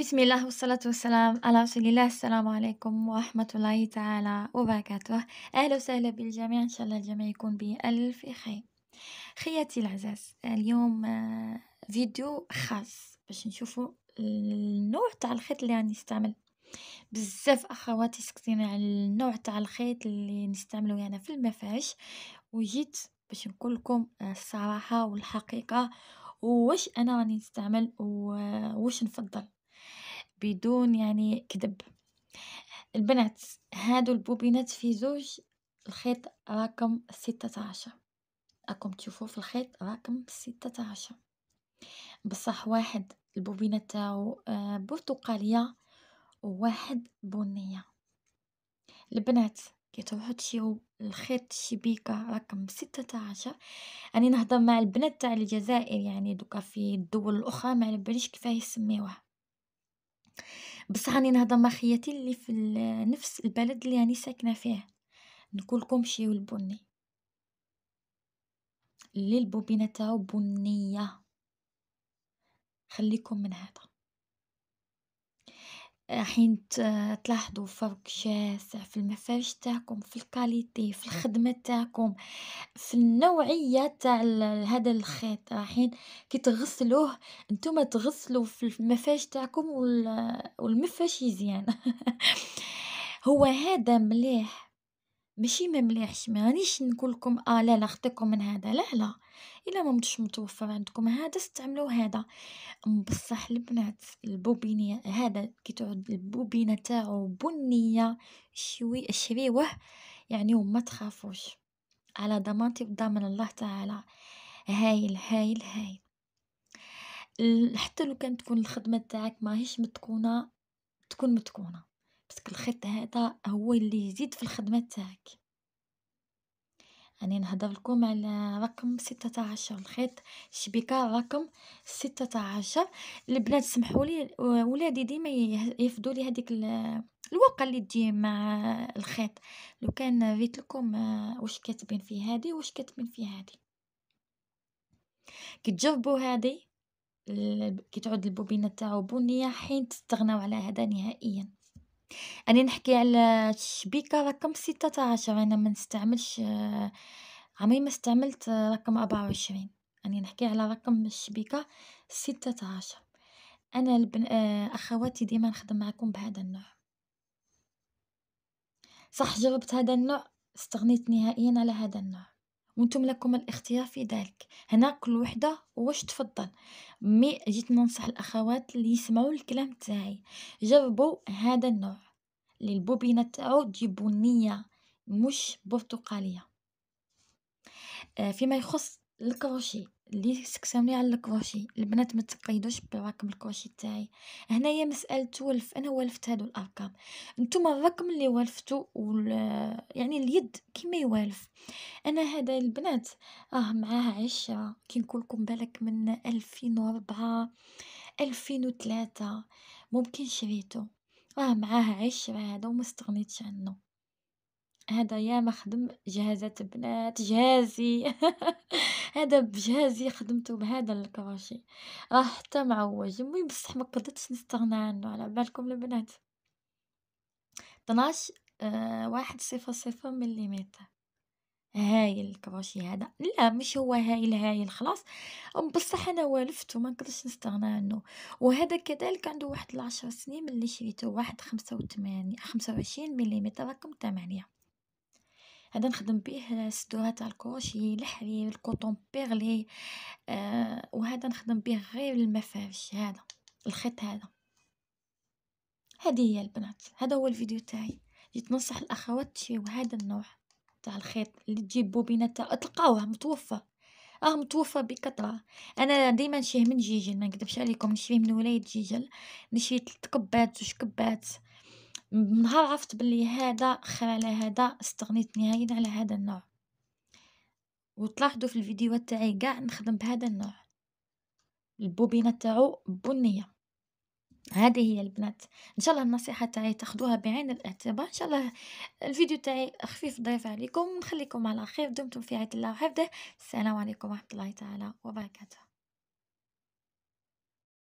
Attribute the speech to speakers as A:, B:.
A: بسم الله والصلاة والسلام على رسول الله السلام عليكم ورحمة الله تعالى وبركاته أهلا وسهلا بالجميع إن شاء الله الجميع يكون بألف خير خياتي العزاز اليوم آه، فيديو خاص باش نشوفوا النوع تاع الخيط اللي راني نستعمل بزاف اخواتي سكتين على النوع تاع الخيط اللي نستعمله انا يعني في المفاش وجيت باش نقول لكم آه، الصراحه والحقيقه واش انا راني نستعمل آه، واش نفضل بدون يعني كذب البنات هادو البوبينات في زوج الخيط رقم ستة عشر راكم تشوفوا في الخيط رقم ستة عشر بصح واحد البوبينه تاعو آه، برتقاليه وواحد بنيه البنات كي تروحوا تشيو الخيط شبيكه رقم ستة عشر راني نهضر مع البنات تاع الجزائر يعني دوكا في الدول الاخرى ما على باليش كيفاه يسميوها بصح راني نهضر مع خياتي اللي في نفس البلد اللي راني ساكنه فيه نقولكم شي البني اللي البوبينه تاعو بنيه خليكم من هذا حين ت- تلاحظوا فرق شاسع في المفارش تاعكم في الكاليتي في الخدمة تاعكم في النوعية تاع ال- هذا الخيط راحين كي تغسلوه نتوما تغسلوا في المفارش تاعكم وال- والمفرش يزيان هو هذا مليح. ماشي ما مليحش مانيش نقول لكم اه لا لا خديكم من هذا لا لا الا ما مش متوفر عندكم هذا استعملوا هذا بصح البنات البوبينية هذا كي تعود البوبينه تاعو بنيه شوي شريوه يعني وما تخافوش على ضمانتي بضمن الله تعالى هايل هايل هايل حتى لو كانت تكون الخدمه تاعك ماهيش متكونه تكون متكونه باسكو الخيط هذا هو اللي يزيد في الخدمة تاعك راني يعني نهضر لكم على رقم ستة عشر الخيط الشبكه رقم ستة عشر البنات سمحوا لي ولادي ديما يفضوا لي هذيك الورقه اللي تجي مع الخيط لو كان ريت لكم واش كاتبين في هذه واش كاتبين في هذه كي تجربوا هذه كي تعود البوبينه تاعو بنيه حين تستغناو على هذا نهائيا أنا نحكي على الشبيكة رقم ستة عشر، أنا ما نستعملش عمري ما استعملت رقم 24 أنا نحكي على رقم الشبيكة ستة عشر، أنا البن أخواتي ديما نخدم معاكم بهذا النوع، صح جربت هذا النوع استغنيت نهائيا على هذا النوع. وانتم لكم الاختيار في ذلك هنا كل وحده واش تفضل مي جيت ننصح الاخوات اللي يسمعوا الكلام تاعي جربوا هذا النوع للبوبينة تاعو تجي بنيه مش برتقاليه آه، فيما يخص الكروشي اللي سكسوني على الكروشي البنات ما تقيدوش برقم الكروشي تاعي هنايا مساله ولف انا ولفت هادو الارقام نتوما الرقم اللي ولفتو وال... يعني اليد كيما يوالف انا هذا البنات راه معاه عشرة كي نقول لكم بالك من 2004 2003 ممكن شريتو راه معاه عشرة هذا وما استغنيتش عنه هذا يا مخدم جهازات بنات جهازي هذا بجهازي خدمته بهذا الكراشي راه حتى معوج المهم بصح ما قدرتش نستغنى عنه على بالكم البنات 12 آه، واحد صفر صفر مليمتر هايل الكراشي هذا لا مش هو هايل هايل خلاص بصح انا والفته ما نقدرش نستغنى عنه وهذا كذلك عنده واحد العشر سنين ملي شريته واحد خمسة وثمانية خمسة وعشرين مليمتر رقم ثمانية هذا نخدم به السدوهات تاع الكروشي الحرير الكوطون بيغلي آه وهذا نخدم به غير المفارش هذا الخيط هذا هذه هي البنات هذا هو الفيديو تاعي جيت ننصح الاخوات تشريو هذا النوع تاع الخيط اللي تجيب بوبينات تلقاوه متوفر اه متوفر بكثره انا ديما نشيه من جيجل ما نكذبش عليكم نشري من ولايه جيجل نشري تلت كبات وش كبات نهار عرفت بلي هذا خير على هذا استغنيت نهائيا على هذا النوع وتلاحظوا في الفيديوهات تاعي كاع نخدم بهذا النوع البوبينه تاعو بنيه هذه هي البنات ان شاء الله النصيحه تاعي تاخذوها بعين الاعتبار ان شاء الله الفيديو تاعي خفيف ضيف عليكم نخليكم على خير دمتم في عيد الله وحفظه السلام عليكم ورحمه الله تعالى وبركاته